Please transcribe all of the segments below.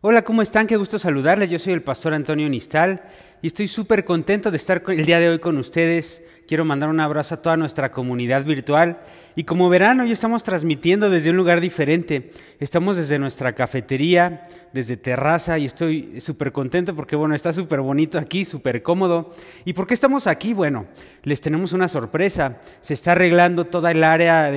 Hola, ¿cómo están? Qué gusto saludarles. Yo soy el pastor Antonio Nistal y estoy súper contento de estar el día de hoy con ustedes. Quiero mandar un abrazo a toda nuestra comunidad virtual. Y como verán, hoy estamos transmitiendo desde un lugar diferente. Estamos desde nuestra cafetería, desde terraza y estoy súper contento porque, bueno, está súper bonito aquí, súper cómodo. ¿Y por qué estamos aquí? Bueno, les tenemos una sorpresa. Se está arreglando toda el área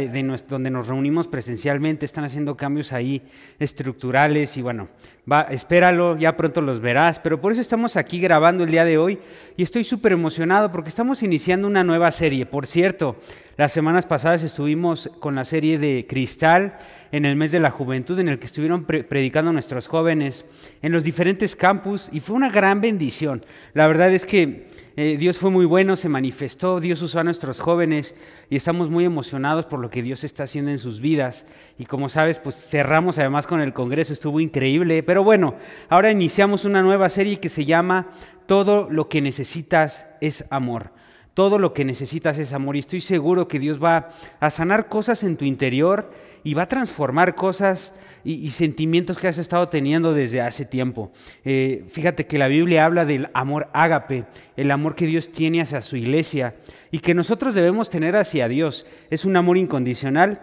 donde nos reunimos presencialmente. Están haciendo cambios ahí estructurales y, bueno, Va, espéralo, ya pronto los verás. Pero por eso estamos aquí grabando el día de hoy y estoy súper emocionado porque estamos iniciando una nueva serie. Por cierto, las semanas pasadas estuvimos con la serie de Cristal en el mes de la juventud en el que estuvieron predicando nuestros jóvenes en los diferentes campus y fue una gran bendición. La verdad es que eh, Dios fue muy bueno, se manifestó, Dios usó a nuestros jóvenes y estamos muy emocionados por lo que Dios está haciendo en sus vidas. Y como sabes, pues cerramos además con el Congreso, estuvo increíble. Pero bueno, ahora iniciamos una nueva serie que se llama Todo lo que necesitas es amor. Todo lo que necesitas es amor y estoy seguro que Dios va a sanar cosas en tu interior y va a transformar cosas y, sentimientos que has estado teniendo desde hace tiempo. Eh, fíjate que la Biblia habla del amor ágape, el amor que Dios tiene hacia su iglesia y que nosotros debemos tener hacia Dios. Es un amor incondicional,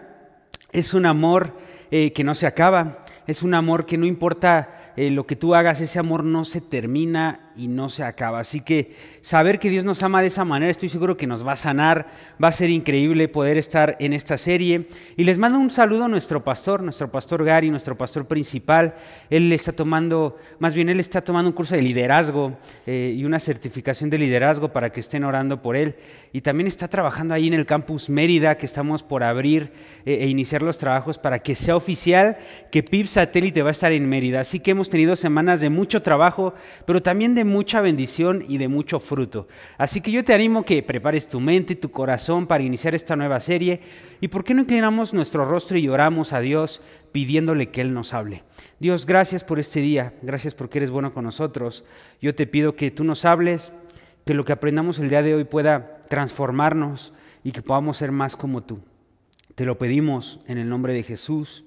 es un amor eh, que no se acaba, es un amor que no importa eh, lo que tú hagas, ese amor no se termina y no se acaba. Así que saber que Dios nos ama de esa manera, estoy seguro que nos va a sanar, va a ser increíble poder estar en esta serie. Y les mando un saludo a nuestro pastor, nuestro pastor Gary, nuestro pastor principal. Él está tomando, más bien él está tomando un curso de liderazgo eh, y una certificación de liderazgo para que estén orando por él. Y también está trabajando ahí en el campus Mérida, que estamos por abrir eh, e iniciar los trabajos para que sea oficial que PIB Satélite va a estar en Mérida. Así que hemos tenido semanas de mucho trabajo, pero también de mucha bendición y de mucho fruto. Así que yo te animo que prepares tu mente y tu corazón para iniciar esta nueva serie. ¿Y por qué no inclinamos nuestro rostro y oramos a Dios pidiéndole que Él nos hable? Dios, gracias por este día, gracias porque eres bueno con nosotros. Yo te pido que tú nos hables, que lo que aprendamos el día de hoy pueda transformarnos y que podamos ser más como tú. Te lo pedimos en el nombre de Jesús.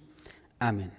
Amén.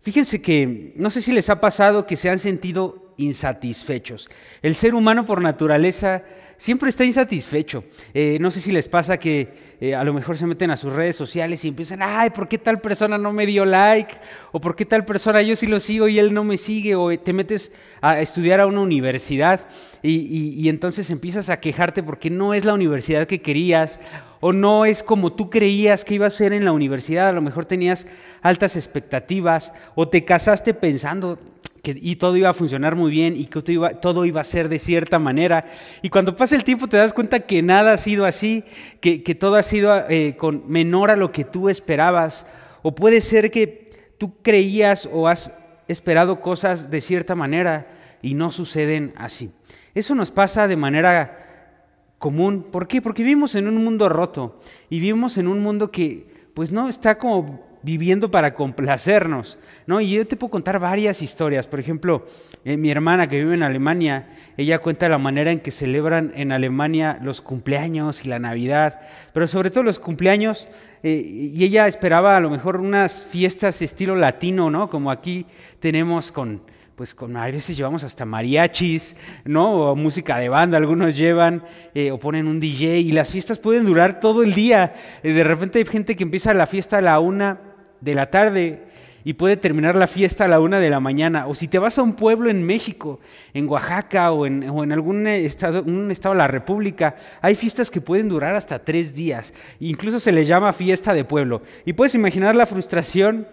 Fíjense que no sé si les ha pasado que se han sentido insatisfechos. El ser humano por naturaleza siempre está insatisfecho. Eh, no sé si les pasa que eh, a lo mejor se meten a sus redes sociales y empiezan, ay, ¿por qué tal persona no me dio like? ¿O por qué tal persona yo sí lo sigo y él no me sigue? O eh, te metes a estudiar a una universidad y, y entonces empiezas a quejarte porque no es la universidad que querías o no es como tú creías que iba a ser en la universidad, a lo mejor tenías altas expectativas, o te casaste pensando, y todo iba a funcionar muy bien y que todo iba, a ser de cierta manera. Y cuando pasa el tiempo te das cuenta que nada ha sido así, que, todo ha sido eh, con menor a lo que tú esperabas. O puede ser que tú creías o has esperado cosas de cierta manera y no suceden así. Eso nos pasa de manera común. ¿Por qué? Porque vivimos en un mundo roto y vivimos en un mundo que pues no está como viviendo para complacernos. ¿no? Y yo te puedo contar varias historias. Por ejemplo, eh, mi hermana que vive en Alemania, ella cuenta la manera en que celebran en Alemania los cumpleaños y la Navidad, pero sobre todo los cumpleaños. Eh, y ella esperaba a lo mejor unas fiestas estilo latino, ¿no? Como aquí tenemos con, pues con, a veces llevamos hasta mariachis, ¿no? O música de banda, algunos llevan, eh, o ponen un DJ, y las fiestas pueden durar todo el día. de repente hay gente que empieza la fiesta a la una de la tarde y puede terminar la fiesta a la una de la mañana. O si te vas a un pueblo en México, en Oaxaca o en, en algún estado, un estado de la República, hay fiestas que pueden durar hasta tres días. Incluso se les llama fiesta de pueblo. Y puedes imaginar la frustración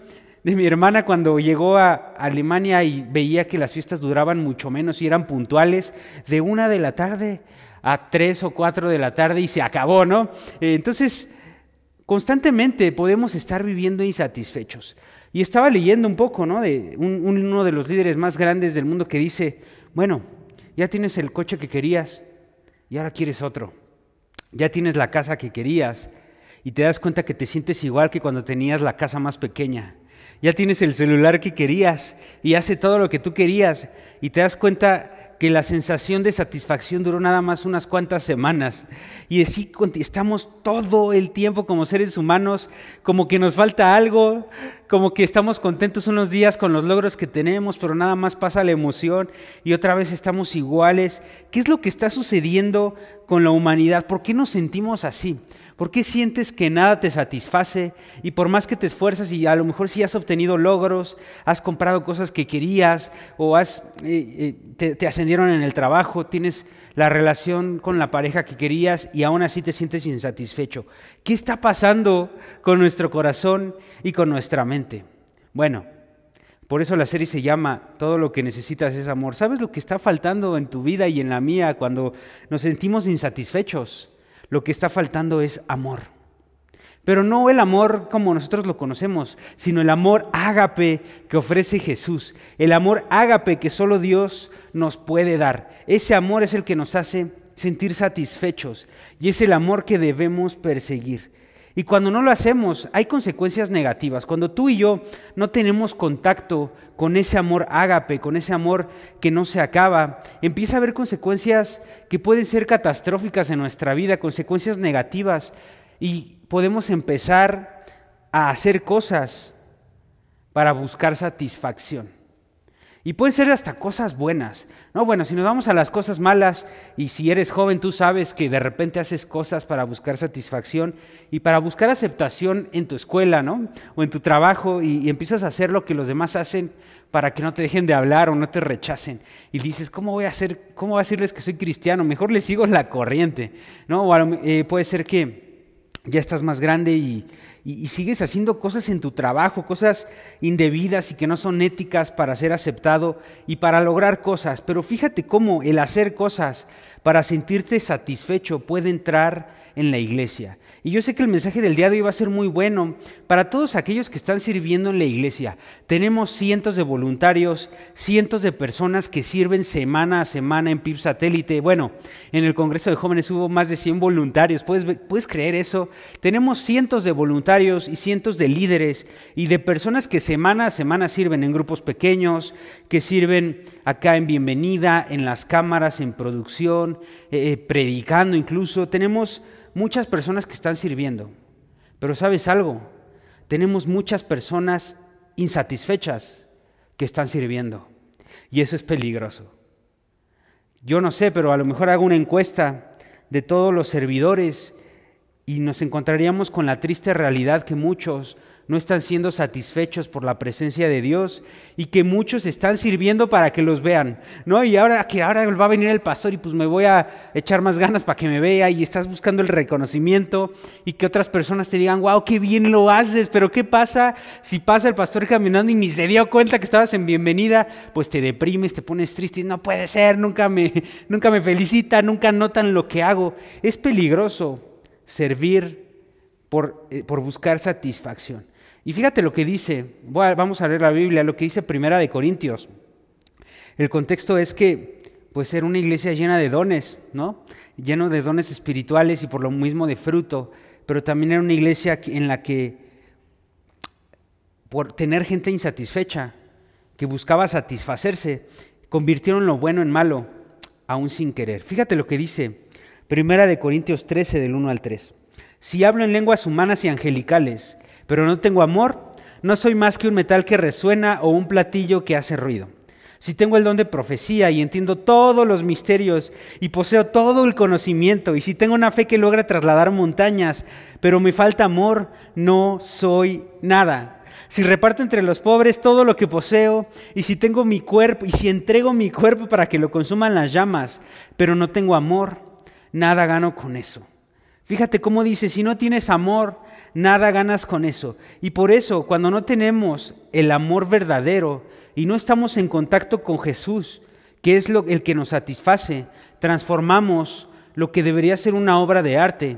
de mi hermana cuando llegó a Alemania y veía que las fiestas duraban mucho menos y eran puntuales, de una de la tarde a tres o cuatro de la tarde y se acabó, ¿no? Entonces, Constantemente podemos estar viviendo insatisfechos. Y estaba leyendo un poco, ¿no? De uno de los líderes más grandes del mundo que dice, bueno, ya tienes el coche que querías y ahora quieres otro. Ya tienes la casa que querías y te das cuenta que te sientes igual que cuando tenías la casa más pequeña. Ya tienes el celular que querías y hace todo lo que tú querías y te das cuenta que la sensación de satisfacción duró nada más unas cuantas semanas. Y así contestamos todo el tiempo como seres humanos, como que nos falta algo, como que estamos contentos unos días con los logros que tenemos, pero nada más pasa la emoción y otra vez estamos iguales. ¿Qué es lo que está sucediendo con la humanidad? ¿Por qué nos sentimos así? ¿Por qué sientes que nada te satisface? Y por más que te esfuerzas y a lo mejor si sí has obtenido logros, has comprado cosas que querías o has, eh, eh, te, te ascendieron en el trabajo, tienes la relación con la pareja que querías y aún así te sientes insatisfecho. ¿Qué está pasando con nuestro corazón y con nuestra mente? Bueno, por eso la serie se llama Todo lo que necesitas es amor. ¿Sabes lo que está faltando en tu vida y en la mía cuando nos sentimos insatisfechos? Lo que está faltando es amor. Pero no el amor como nosotros lo conocemos, sino el amor ágape que ofrece Jesús, el amor ágape que solo Dios nos puede dar. Ese amor es el que nos hace sentir satisfechos y es el amor que debemos perseguir. Y cuando no lo hacemos, hay consecuencias negativas. Cuando tú y yo no tenemos contacto con ese amor ágape, con ese amor que no se acaba, empieza a haber consecuencias que pueden ser catastróficas en nuestra vida, consecuencias negativas, y podemos empezar a hacer cosas para buscar satisfacción. Y pueden ser hasta cosas buenas. No, bueno, si nos vamos a las cosas malas y si eres joven tú sabes que de repente haces cosas para buscar satisfacción y para buscar aceptación en tu escuela, ¿no? O en tu trabajo y, empiezas a hacer lo que los demás hacen para que no te dejen de hablar o no te rechacen. Y dices, ¿cómo voy a hacer? ¿Cómo voy a decirles que soy cristiano? Mejor les sigo la corriente, ¿no? O eh, puede ser que ya estás más grande y y, sigues haciendo cosas en tu trabajo, cosas indebidas y que no son éticas para ser aceptado y para lograr cosas. Pero fíjate cómo el hacer cosas para sentirte satisfecho puede entrar en la iglesia. Y yo sé que el mensaje del día de hoy va a ser muy bueno para todos aquellos que están sirviendo en la iglesia. Tenemos cientos de voluntarios, cientos de personas que sirven semana a semana en PIB satélite. Bueno, en el Congreso de Jóvenes hubo más de 100 voluntarios, ¿puedes, creer eso? Tenemos cientos de voluntarios y cientos de líderes y de personas que semana a semana sirven en grupos pequeños, que sirven acá en Bienvenida, en las cámaras, en producción, eh, eh, predicando incluso. Tenemos muchas personas que están sirviendo, pero sabes algo, tenemos muchas personas insatisfechas que están sirviendo y eso es peligroso. Yo no sé, pero a lo mejor hago una encuesta de todos los servidores y nos encontraríamos con la triste realidad que muchos no están siendo satisfechos por la presencia de Dios y que muchos están sirviendo para que los vean, ¿no? Y ahora que ahora va a venir el pastor y pues me voy a echar más ganas para que me vea y estás buscando el reconocimiento y que otras personas te digan, wow, qué bien lo haces, pero ¿qué pasa si pasa el pastor caminando y ni se dio cuenta que estabas en bienvenida? Pues te deprimes, te pones triste, no puede ser, nunca me, nunca me felicita, nunca notan lo que hago. Es peligroso servir por eh, buscar satisfacción. Y fíjate lo que dice, vamos a leer la Biblia, lo que dice Primera de Corintios. El contexto es que pues era una iglesia llena de dones, ¿no? Lleno de dones espirituales y por lo mismo de fruto, pero también era una iglesia en la que por tener gente insatisfecha, que buscaba satisfacerse, convirtieron lo bueno en malo, aún sin querer. Fíjate lo que dice Primera de Corintios 13 del 1 al 3. Si hablo en lenguas humanas y angelicales, pero no tengo amor, no soy más que un metal que resuena o un platillo que hace ruido. Si tengo el don de profecía y entiendo todos los misterios y poseo todo el conocimiento, y si tengo una fe que logra trasladar montañas, pero me falta amor, no soy nada. Si reparto entre los pobres todo lo que poseo, y si tengo mi cuerpo, y si entrego mi cuerpo para que lo consuman las llamas, pero no tengo amor, nada gano con eso. Fíjate cómo dice, si no tienes amor, nada ganas con eso. Y por eso, cuando no tenemos el amor verdadero y no estamos en contacto con Jesús, que es lo, el que nos satisface, transformamos lo que debería ser una obra de arte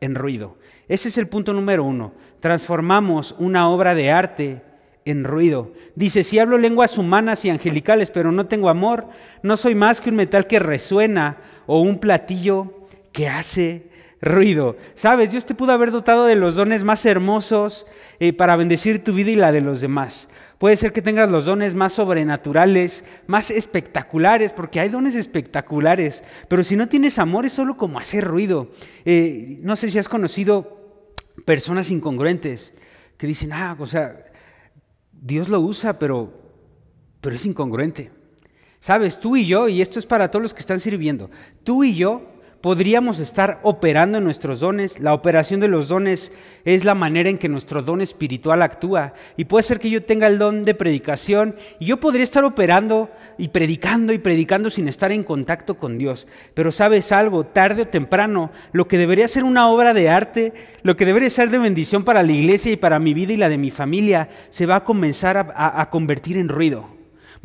en ruido. Ese es el punto número uno. Transformamos una obra de arte en ruido. Dice, si hablo lenguas humanas y angelicales, pero no tengo amor, no soy más que un metal que resuena o un platillo que hace ruido. Sabes, Dios te pudo haber dotado de los dones más hermosos eh, para bendecir tu vida y la de los demás. Puede ser que tengas los dones más sobrenaturales, más espectaculares, porque hay dones espectaculares, pero si no tienes amor es solo como hacer ruido. Eh, no sé si has conocido personas incongruentes que dicen, ah, o sea, Dios lo usa, pero, pero es incongruente. Sabes, tú y yo, y esto es para todos los que están sirviendo, tú y yo podríamos estar operando en nuestros dones. La operación de los dones es la manera en que nuestro don espiritual actúa. Y puede ser que yo tenga el don de predicación y yo podría estar operando y predicando y predicando sin estar en contacto con Dios. Pero sabes algo, tarde o temprano, lo que debería ser una obra de arte, lo que debería ser de bendición para la iglesia y para mi vida y la de mi familia, se va a comenzar a, a convertir en ruido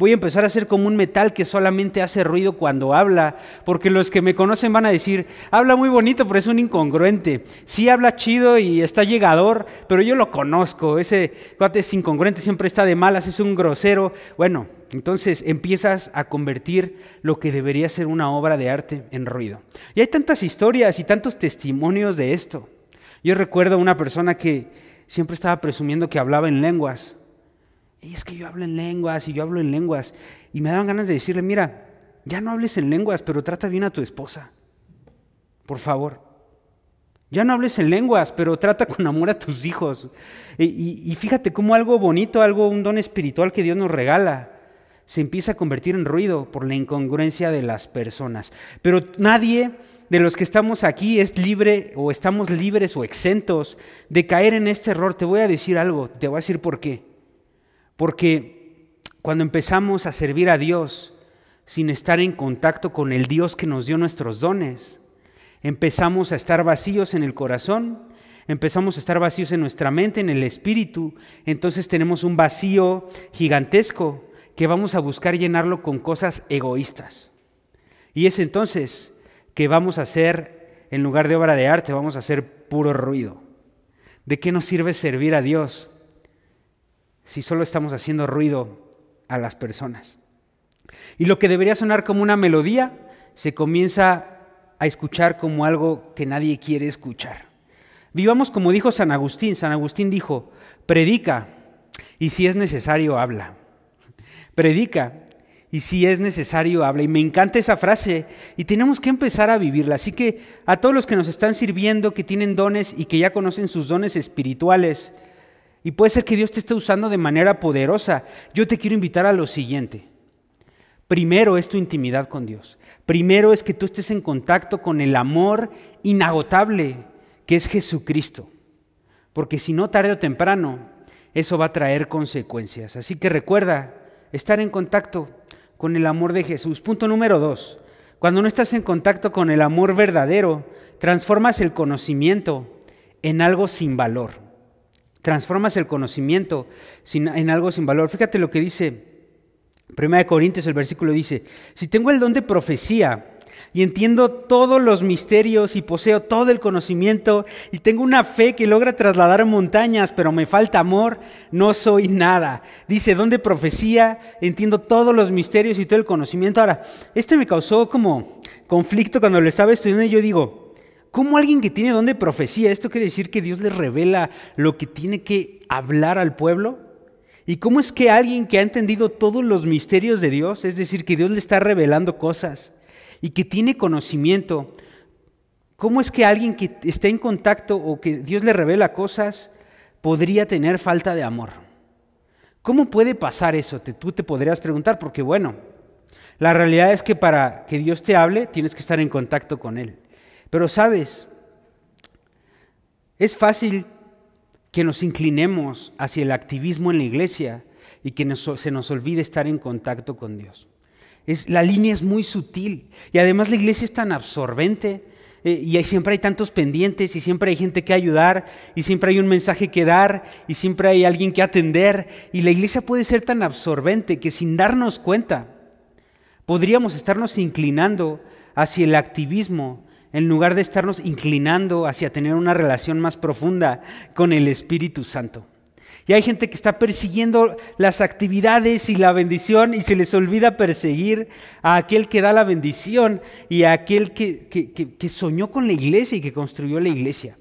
Voy a empezar a ser como un metal que solamente hace ruido cuando habla, porque los que me conocen van a decir, habla muy bonito, pero es un incongruente. Sí habla chido y está llegador, pero yo lo conozco. Ese cuate es incongruente, siempre está de malas, es un grosero. Bueno, entonces empiezas a convertir lo que debería ser una obra de arte en ruido. Y hay tantas historias y tantos testimonios de esto. Yo recuerdo a una persona que siempre estaba presumiendo que hablaba en lenguas y es que yo hablo en lenguas y yo hablo en lenguas. Y me daban ganas de decirle, mira, ya no hables en lenguas, pero trata bien a tu esposa. Por favor. Ya no hables en lenguas, pero trata con amor a tus hijos. E, y, fíjate cómo algo bonito, algo, un don espiritual que Dios nos regala, se empieza a convertir en ruido por la incongruencia de las personas. Pero nadie de los que estamos aquí es libre o estamos libres o exentos de caer en este error. Te voy a decir algo, te voy a decir por qué. Porque cuando empezamos a servir a Dios sin estar en contacto con el Dios que nos dio nuestros dones, empezamos a estar vacíos en el corazón, empezamos a estar vacíos en nuestra mente, en el espíritu, entonces tenemos un vacío gigantesco que vamos a buscar llenarlo con cosas egoístas. Y es entonces que vamos a hacer, en lugar de obra de arte, vamos a hacer puro ruido. ¿De qué nos sirve servir a Dios si solo estamos haciendo ruido a las personas. Y lo que debería sonar como una melodía se comienza a escuchar como algo que nadie quiere escuchar. Vivamos como dijo San Agustín. San Agustín dijo, predica y si es necesario habla. Predica y si es necesario habla. Y me encanta esa frase y tenemos que empezar a vivirla. Así que a todos los que nos están sirviendo, que tienen dones y que ya conocen sus dones espirituales, y puede ser que Dios te esté usando de manera poderosa. Yo te quiero invitar a lo siguiente. Primero es tu intimidad con Dios. Primero es que tú estés en contacto con el amor inagotable que es Jesucristo. Porque si no, tarde o temprano, eso va a traer consecuencias. Así que recuerda estar en contacto con el amor de Jesús. Punto número dos. Cuando no estás en contacto con el amor verdadero, transformas el conocimiento en algo sin valor transformas el conocimiento en algo sin valor. Fíjate lo que dice de Corintios, el versículo dice, si tengo el don de profecía y entiendo todos los misterios y poseo todo el conocimiento y tengo una fe que logra trasladar montañas, pero me falta amor, no soy nada. Dice, don de profecía, entiendo todos los misterios y todo el conocimiento. Ahora, esto me causó como conflicto cuando lo estaba estudiando y yo digo, ¿Cómo alguien que tiene don de profecía, esto quiere decir que Dios le revela lo que tiene que hablar al pueblo? ¿Y cómo es que alguien que ha entendido todos los misterios de Dios, es decir, que Dios le está revelando cosas y que tiene conocimiento, cómo es que alguien que está en contacto o que Dios le revela cosas podría tener falta de amor? ¿Cómo puede pasar eso? tú te podrías preguntar, porque bueno, la realidad es que para que Dios te hable tienes que estar en contacto con Él. Pero sabes, es fácil que nos inclinemos hacia el activismo en la iglesia y que se nos olvide estar en contacto con Dios. la línea es muy sutil y además la iglesia es tan absorbente eh, y siempre hay tantos pendientes y siempre hay gente que ayudar y siempre hay un mensaje que dar y siempre hay alguien que atender y la iglesia puede ser tan absorbente que sin darnos cuenta podríamos estarnos inclinando hacia el activismo en lugar de estarnos inclinando hacia tener una relación más profunda con el Espíritu Santo. Y hay gente que está persiguiendo las actividades y la bendición y se les olvida perseguir a aquel que da la bendición y a aquel que, soñó con la iglesia y que construyó la iglesia.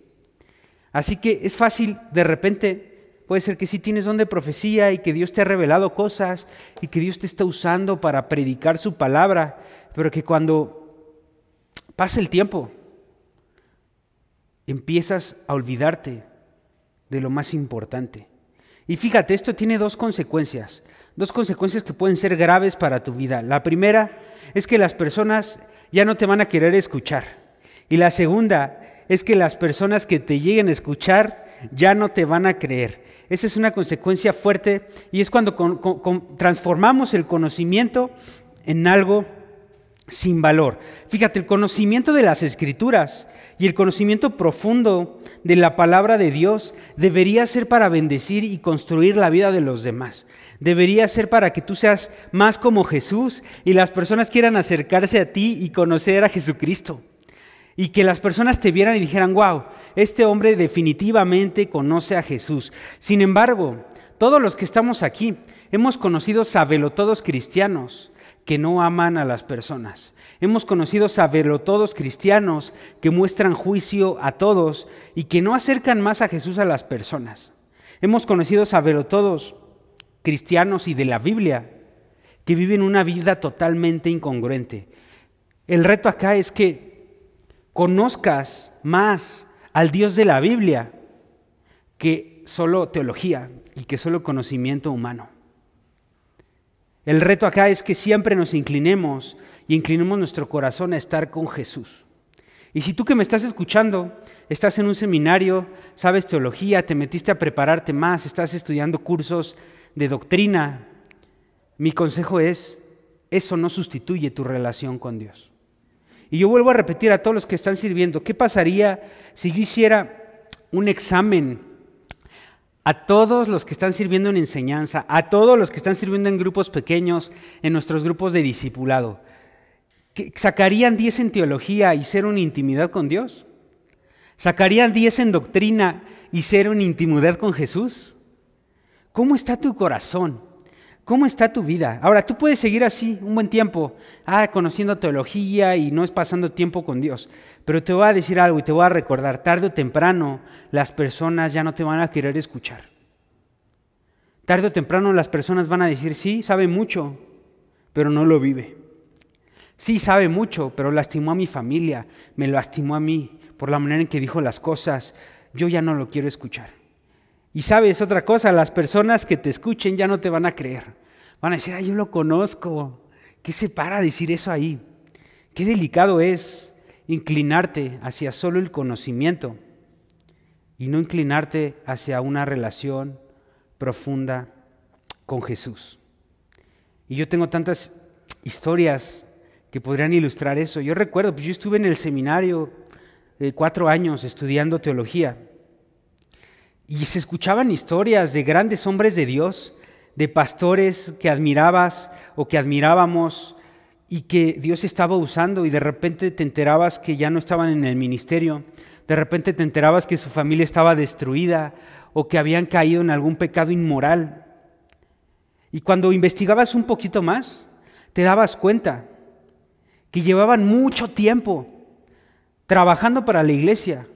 Así que es fácil, de repente, puede ser que sí tienes don de profecía y que Dios te ha revelado cosas y que Dios te está usando para predicar su palabra, pero que cuando Pasa el tiempo. Empiezas a olvidarte de lo más importante. Y fíjate, esto tiene dos consecuencias, dos consecuencias que pueden ser graves para tu vida. La primera es que las personas ya no te van a querer escuchar. Y la segunda es que las personas que te lleguen a escuchar ya no te van a creer. Esa es una consecuencia fuerte y es cuando transformamos el conocimiento en algo sin valor. Fíjate, el conocimiento de las escrituras y el conocimiento profundo de la palabra de Dios debería ser para bendecir y construir la vida de los demás. Debería ser para que tú seas más como Jesús y las personas quieran acercarse a ti y conocer a Jesucristo. Y que las personas te vieran y dijeran, wow, este hombre definitivamente conoce a Jesús. Sin embargo, todos los que estamos aquí hemos conocido sabelotodos cristianos que no aman a las personas. Hemos conocido saberlo todos cristianos que muestran juicio a todos y que no acercan más a Jesús a las personas. Hemos conocido saberlo todos cristianos y de la Biblia que viven una vida totalmente incongruente. El reto acá es que conozcas más al Dios de la Biblia que solo teología y que solo conocimiento humano. El reto acá es que siempre nos inclinemos y inclinemos nuestro corazón a estar con Jesús. Y si tú que me estás escuchando, estás en un seminario, sabes teología, te metiste a prepararte más, estás estudiando cursos de doctrina, mi consejo es, eso no sustituye tu relación con Dios. Y yo vuelvo a repetir a todos los que están sirviendo, ¿qué pasaría si yo hiciera un examen a todos los que están sirviendo en enseñanza, a todos los que están sirviendo en grupos pequeños, en nuestros grupos de discipulado, sacarían 10 en teología y ser una intimidad con Dios. Sacarían 10 en doctrina y ser una intimidad con Jesús. ¿Cómo está tu corazón? ¿Cómo está tu vida? Ahora, tú puedes seguir así un buen tiempo, ah, conociendo teología y no es pasando tiempo con Dios. Pero te voy a decir algo y te voy a recordar, tarde o temprano las personas ya no te van a querer escuchar. Tarde o temprano las personas van a decir, sí, sabe mucho, pero no lo vive. Sí, sabe mucho, pero lastimó a mi familia, me lastimó a mí por la manera en que dijo las cosas. Yo ya no lo quiero escuchar. Y sabes otra cosa, las personas que te escuchen ya no te van a creer. Van a decir, ah, yo lo conozco. ¿Qué se para decir eso ahí? Qué delicado es inclinarte hacia solo el conocimiento y no inclinarte hacia una relación profunda con Jesús. Y yo tengo tantas historias que podrían ilustrar eso. Yo recuerdo, pues yo estuve en el seminario cuatro años estudiando teología. Y se escuchaban historias de grandes hombres de Dios, de pastores que admirabas o que admirábamos y que Dios estaba usando y de repente te enterabas que ya no estaban en el ministerio, de repente te enterabas que su familia estaba destruida o que habían caído en algún pecado inmoral. Y cuando investigabas un poquito más, te dabas cuenta que llevaban mucho tiempo trabajando para la iglesia,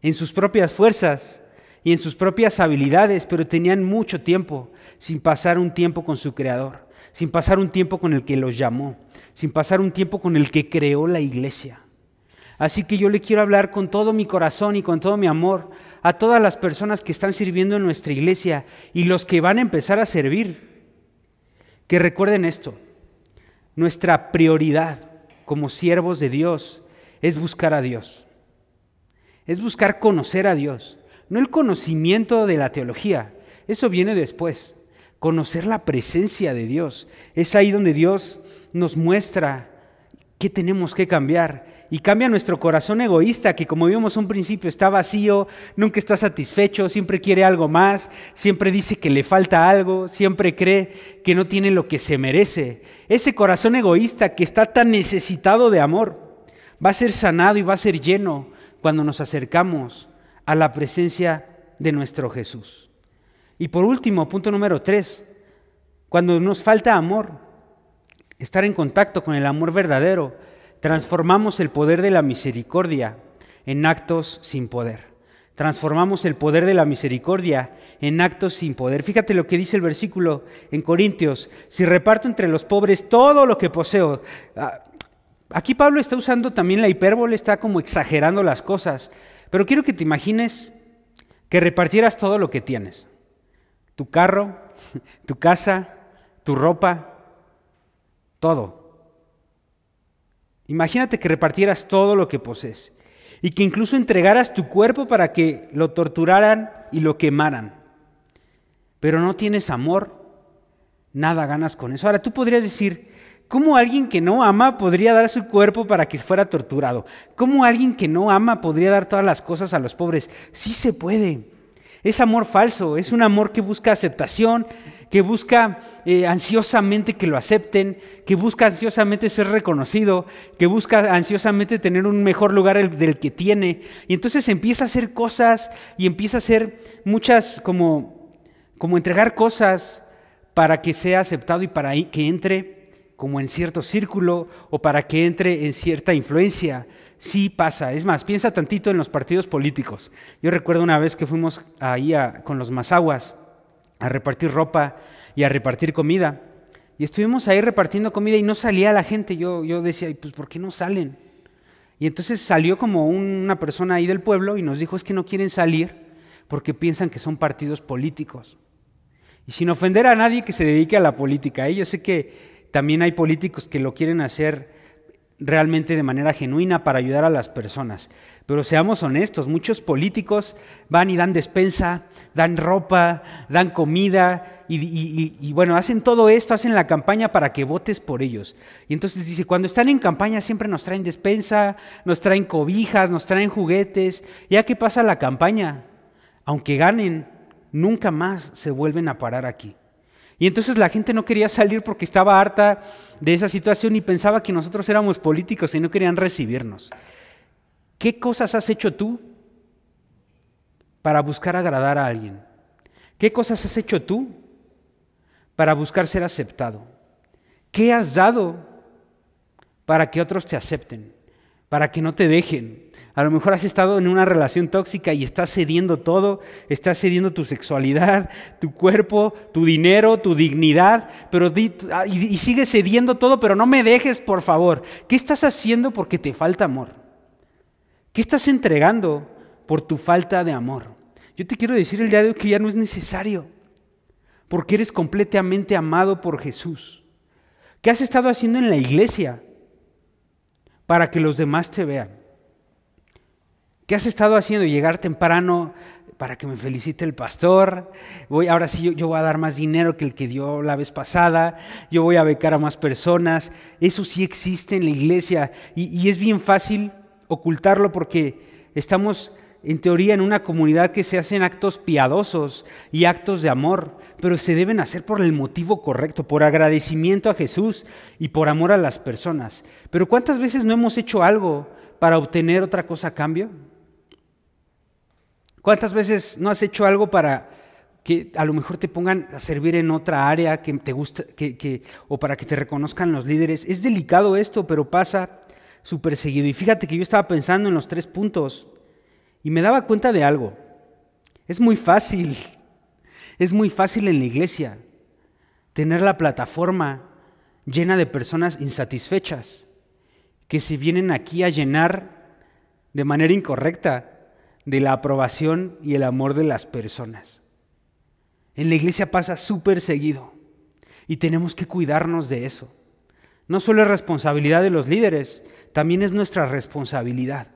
en sus propias fuerzas, y en sus propias habilidades, pero tenían mucho tiempo sin pasar un tiempo con su Creador, sin pasar un tiempo con el que los llamó, sin pasar un tiempo con el que creó la iglesia. Así que yo le quiero hablar con todo mi corazón y con todo mi amor a todas las personas que están sirviendo en nuestra iglesia y los que van a empezar a servir. Que recuerden esto, nuestra prioridad como siervos de Dios es buscar a Dios, es buscar conocer a Dios, no el conocimiento de la teología, eso viene después. Conocer la presencia de Dios. Es ahí donde Dios nos muestra qué tenemos que cambiar. Y cambia nuestro corazón egoísta, que como vimos un principio está vacío, nunca está satisfecho, siempre quiere algo más, siempre dice que le falta algo, siempre cree que no tiene lo que se merece. Ese corazón egoísta que está tan necesitado de amor va a ser sanado y va a ser lleno cuando nos acercamos a la presencia de nuestro Jesús. Y por último, punto número tres, cuando nos falta amor, estar en contacto con el amor verdadero, transformamos el poder de la misericordia en actos sin poder. Transformamos el poder de la misericordia en actos sin poder. Fíjate lo que dice el versículo en Corintios, si reparto entre los pobres todo lo que poseo. Ah, aquí Pablo está usando también la hipérbole, está como exagerando las cosas. Pero quiero que te imagines que repartieras todo lo que tienes. Tu carro, tu casa, tu ropa, todo. Imagínate que repartieras todo lo que posees y que incluso entregaras tu cuerpo para que lo torturaran y lo quemaran. Pero no tienes amor, nada ganas con eso. Ahora tú podrías decir, ¿Cómo alguien que no ama podría dar su cuerpo para que fuera torturado? ¿Cómo alguien que no ama podría dar todas las cosas a los pobres? Sí se puede. Es amor falso, es un amor que busca aceptación, que busca eh, ansiosamente que lo acepten, que busca ansiosamente ser reconocido, que busca ansiosamente tener un mejor lugar del que tiene. Y entonces empieza a hacer cosas y empieza a hacer muchas como, como entregar cosas para que sea aceptado y para que entre como en cierto círculo o para que entre en cierta influencia. Sí pasa. Es más, piensa tantito en los partidos políticos. Yo recuerdo una vez que fuimos ahí con los mazaguas a repartir ropa y a repartir comida. Y estuvimos ahí repartiendo comida y no salía la gente. Yo, yo decía, pues ¿por qué no salen? Y entonces salió como una persona ahí del pueblo y nos dijo, es que no quieren salir porque piensan que son partidos políticos. Y sin ofender a nadie que se dedique a la política. ¿eh? Yo sé que también hay políticos que lo quieren hacer realmente de manera genuina para ayudar a las personas. Pero seamos honestos, muchos políticos van y dan despensa, dan ropa, dan comida y, bueno, hacen todo esto, hacen la campaña para que votes por ellos. Y entonces dice, cuando están en campaña siempre nos traen despensa, nos traen cobijas, nos traen juguetes. Ya que pasa la campaña, aunque ganen, nunca más se vuelven a parar aquí. Y entonces la gente no quería salir porque estaba harta de esa situación y pensaba que nosotros éramos políticos y no querían recibirnos. ¿Qué cosas has hecho tú para buscar agradar a alguien? ¿Qué cosas has hecho tú para buscar ser aceptado? ¿Qué has dado para que otros te acepten? Para que no te dejen, a lo mejor has estado en una relación tóxica y estás cediendo todo, estás cediendo tu sexualidad, tu cuerpo, tu dinero, tu dignidad, pero ah, y, y sigues cediendo todo, pero no me dejes, por favor. ¿Qué estás haciendo porque te falta amor? ¿Qué estás entregando por tu falta de amor? Yo te quiero decir el día de hoy que ya no es necesario, porque eres completamente amado por Jesús. ¿Qué has estado haciendo en la iglesia para que los demás te vean? ¿Qué has estado haciendo? Llegar temprano para que me felicite el pastor. Voy, ahora sí, yo, voy a dar más dinero que el que dio la vez pasada. Yo voy a becar a más personas. Eso sí existe en la iglesia y, y es bien fácil ocultarlo porque estamos en teoría en una comunidad que se hacen actos piadosos y actos de amor, pero se deben hacer por el motivo correcto, por agradecimiento a Jesús y por amor a las personas. Pero ¿cuántas veces no hemos hecho algo para obtener otra cosa a cambio? ¿Cuántas veces no has hecho algo para que a lo mejor te pongan a servir en otra área que te gusta, o para que te reconozcan los líderes? Es delicado esto, pero pasa súper seguido. Y fíjate que yo estaba pensando en los tres puntos y me daba cuenta de algo. Es muy fácil, es muy fácil en la iglesia tener la plataforma llena de personas insatisfechas que se vienen aquí a llenar de manera incorrecta de la aprobación y el amor de las personas. En la iglesia pasa súper seguido y tenemos que cuidarnos de eso. No solo es responsabilidad de los líderes, también es nuestra responsabilidad.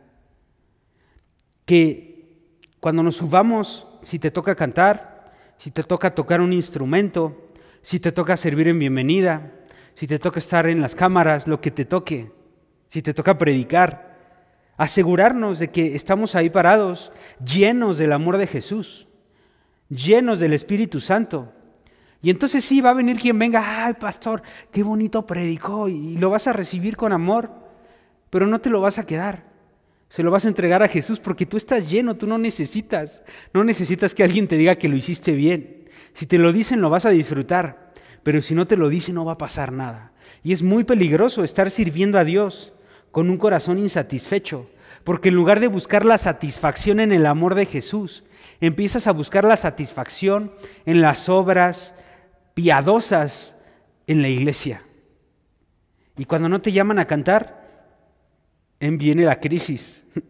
Que cuando nos subamos, si te toca cantar, si te toca tocar un instrumento, si te toca servir en bienvenida, si te toca estar en las cámaras, lo que te toque, si te toca predicar, asegurarnos de que estamos ahí parados, llenos del amor de Jesús, llenos del Espíritu Santo. Y entonces sí, va a venir quien venga, ay pastor, qué bonito predicó, y lo vas a recibir con amor, pero no te lo vas a quedar. Se lo vas a entregar a Jesús porque tú estás lleno, tú no necesitas, no necesitas que alguien te diga que lo hiciste bien. Si te lo dicen lo vas a disfrutar, pero si no te lo dicen no va a pasar nada. Y es muy peligroso estar sirviendo a Dios con un corazón insatisfecho, porque en lugar de buscar la satisfacción en el amor de Jesús, empiezas a buscar la satisfacción en las obras piadosas en la iglesia. Y cuando no te llaman a cantar, em, viene la crisis.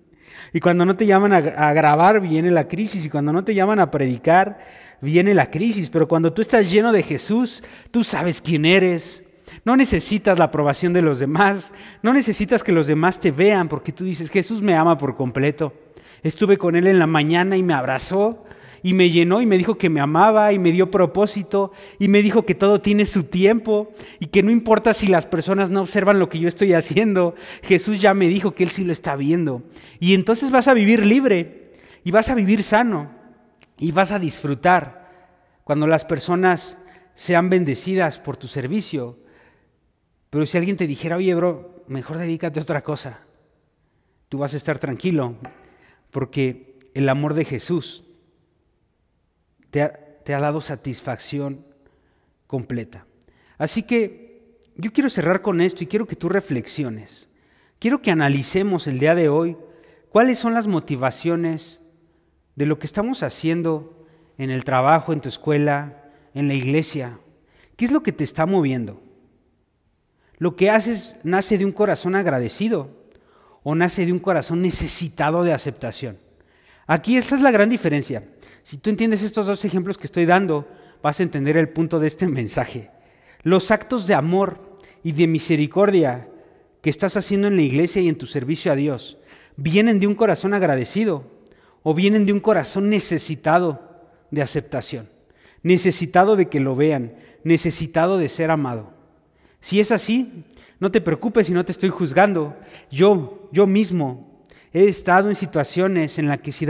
Y cuando no te llaman a, grabar, viene la crisis. Y cuando no te llaman a predicar, viene la crisis. Pero cuando tú estás lleno de Jesús, tú sabes quién eres, no necesitas la aprobación de los demás, no necesitas que los demás te vean porque tú dices, Jesús me ama por completo. Estuve con Él en la mañana y me abrazó y me llenó y me dijo que me amaba y me dio propósito y me dijo que todo tiene su tiempo y que no importa si las personas no observan lo que yo estoy haciendo, Jesús ya me dijo que Él sí lo está viendo. Y entonces vas a vivir libre y vas a vivir sano y vas a disfrutar cuando las personas sean bendecidas por tu servicio pero si alguien te dijera, oye, bro, mejor dedícate a otra cosa, tú vas a estar tranquilo, porque el amor de Jesús te ha, te ha dado satisfacción completa. Así que yo quiero cerrar con esto y quiero que tú reflexiones. Quiero que analicemos el día de hoy cuáles son las motivaciones de lo que estamos haciendo en el trabajo, en tu escuela, en la iglesia. ¿Qué es lo que te está moviendo? Lo que haces nace de un corazón agradecido o nace de un corazón necesitado de aceptación. Aquí esta es la gran diferencia. Si tú entiendes estos dos ejemplos que estoy dando, vas a entender el punto de este mensaje. Los actos de amor y de misericordia que estás haciendo en la iglesia y en tu servicio a Dios vienen de un corazón agradecido o vienen de un corazón necesitado de aceptación, necesitado de que lo vean, necesitado de ser amado. Si es así, no te preocupes si no te estoy juzgando. Yo, yo mismo, he estado en situaciones en las que sin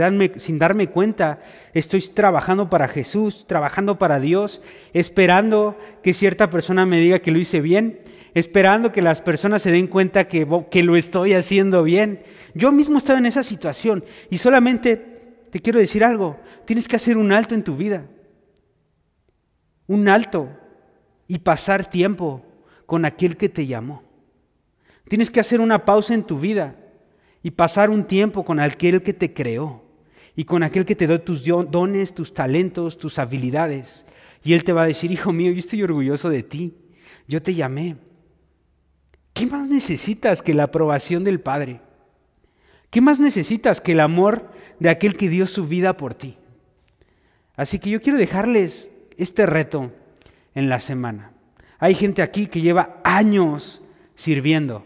darme, cuenta estoy trabajando para Jesús, trabajando para Dios, esperando que cierta persona me diga que lo hice bien, esperando que las personas se den cuenta que, que lo estoy haciendo bien. Yo mismo he estado en esa situación y solamente te quiero decir algo, tienes que hacer un alto en tu vida, un alto y pasar tiempo con aquel que te llamó. Tienes que hacer una pausa en tu vida y pasar un tiempo con aquel que te creó y con aquel que te dio tus dones, tus talentos, tus habilidades. Y Él te va a decir, hijo mío, yo estoy orgulloso de ti, yo te llamé. ¿Qué más necesitas que la aprobación del Padre? ¿Qué más necesitas que el amor de aquel que dio su vida por ti? Así que yo quiero dejarles este reto en la semana. Hay gente aquí que lleva años sirviendo.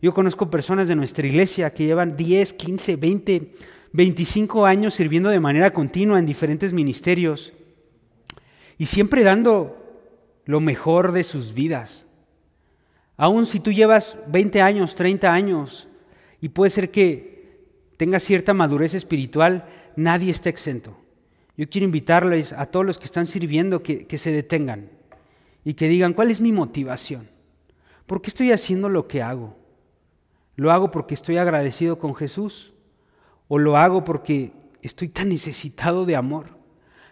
Yo conozco personas de nuestra iglesia que llevan 10, 15, 20, 25 años sirviendo de manera continua en diferentes ministerios y siempre dando lo mejor de sus vidas. Aún si tú llevas 20 años, 30 años y puede ser que tengas cierta madurez espiritual, nadie está exento. Yo quiero invitarles a todos los que están sirviendo que, que se detengan y que digan, ¿cuál es mi motivación? ¿Por qué estoy haciendo lo que hago? ¿Lo hago porque estoy agradecido con Jesús? ¿O lo hago porque estoy tan necesitado de amor,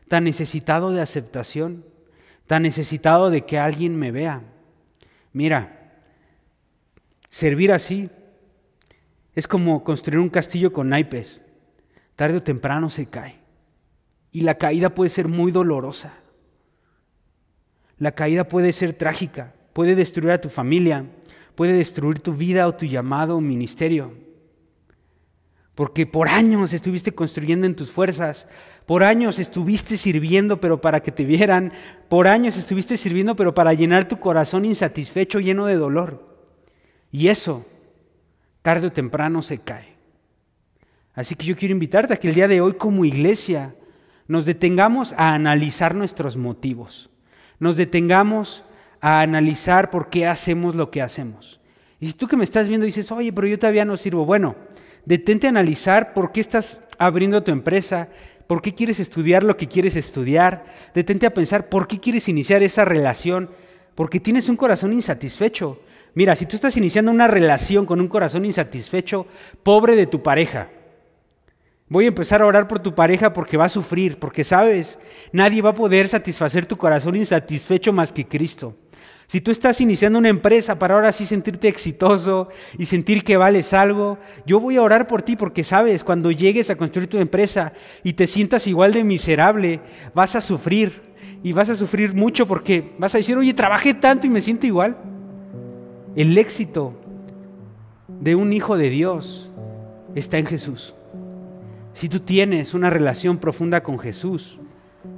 tan necesitado de aceptación, tan necesitado de que alguien me vea? Mira, servir así es como construir un castillo con naipes. Tarde o temprano se cae. Y la caída puede ser muy dolorosa. La caída puede ser trágica, puede destruir a tu familia, puede destruir tu vida o tu llamado o ministerio. Porque por años estuviste construyendo en tus fuerzas, por años estuviste sirviendo pero para que te vieran, por años estuviste sirviendo pero para llenar tu corazón insatisfecho, lleno de dolor. Y eso, tarde o temprano, se cae. Así que yo quiero invitarte a que el día de hoy como iglesia nos detengamos a analizar nuestros motivos nos detengamos a analizar por qué hacemos lo que hacemos. Y si tú que me estás viendo dices, oye, pero yo todavía no sirvo, bueno, detente a analizar por qué estás abriendo tu empresa, por qué quieres estudiar lo que quieres estudiar, detente a pensar por qué quieres iniciar esa relación, porque tienes un corazón insatisfecho. Mira, si tú estás iniciando una relación con un corazón insatisfecho, pobre de tu pareja, Voy a empezar a orar por tu pareja porque va a sufrir, porque sabes, nadie va a poder satisfacer tu corazón insatisfecho más que Cristo. Si tú estás iniciando una empresa para ahora sí sentirte exitoso y sentir que vales algo, yo voy a orar por ti porque sabes, cuando llegues a construir tu empresa y te sientas igual de miserable, vas a sufrir y vas a sufrir mucho porque vas a decir, oye, trabajé tanto y me siento igual. El éxito de un hijo de Dios está en Jesús. Si tú tienes una relación profunda con Jesús,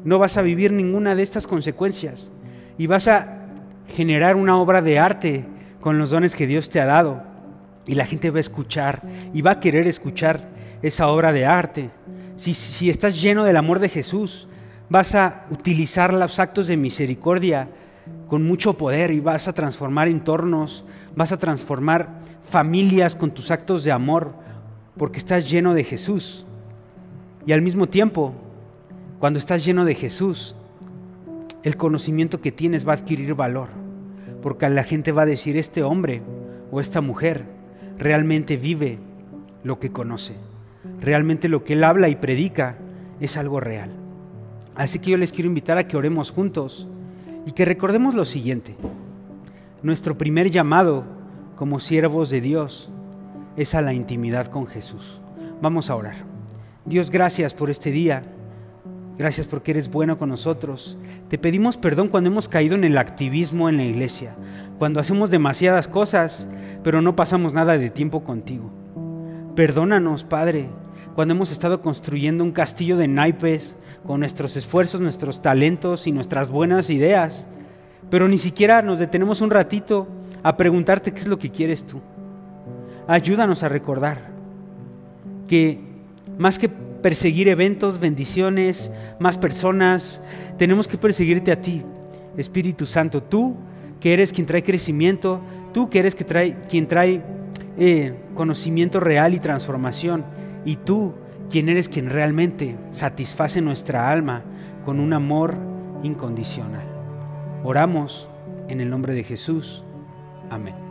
no vas a vivir ninguna de estas consecuencias y vas a generar una obra de arte con los dones que Dios te ha dado. Y la gente va a escuchar y va a querer escuchar esa obra de arte. Si, estás lleno del amor de Jesús, vas a utilizar los actos de misericordia con mucho poder y vas a transformar entornos, vas a transformar familias con tus actos de amor, porque estás lleno de Jesús. Y al mismo tiempo, cuando estás lleno de Jesús, el conocimiento que tienes va a adquirir valor, porque la gente va a decir, este hombre o esta mujer realmente vive lo que conoce, realmente lo que él habla y predica es algo real. Así que yo les quiero invitar a que oremos juntos y que recordemos lo siguiente. Nuestro primer llamado como siervos de Dios es a la intimidad con Jesús. Vamos a orar. Dios, gracias por este día. Gracias porque eres bueno con nosotros. Te pedimos perdón cuando hemos caído en el activismo en la iglesia, cuando hacemos demasiadas cosas, pero no pasamos nada de tiempo contigo. Perdónanos, Padre, cuando hemos estado construyendo un castillo de naipes con nuestros esfuerzos, nuestros talentos y nuestras buenas ideas, pero ni siquiera nos detenemos un ratito a preguntarte qué es lo que quieres tú. Ayúdanos a recordar que más que perseguir eventos, bendiciones, más personas, tenemos que perseguirte a ti, Espíritu Santo. Tú que eres quien trae crecimiento, tú que eres que trae, quien trae eh, conocimiento real y transformación, y tú quien eres quien realmente satisface nuestra alma con un amor incondicional. Oramos en el nombre de Jesús. Amén.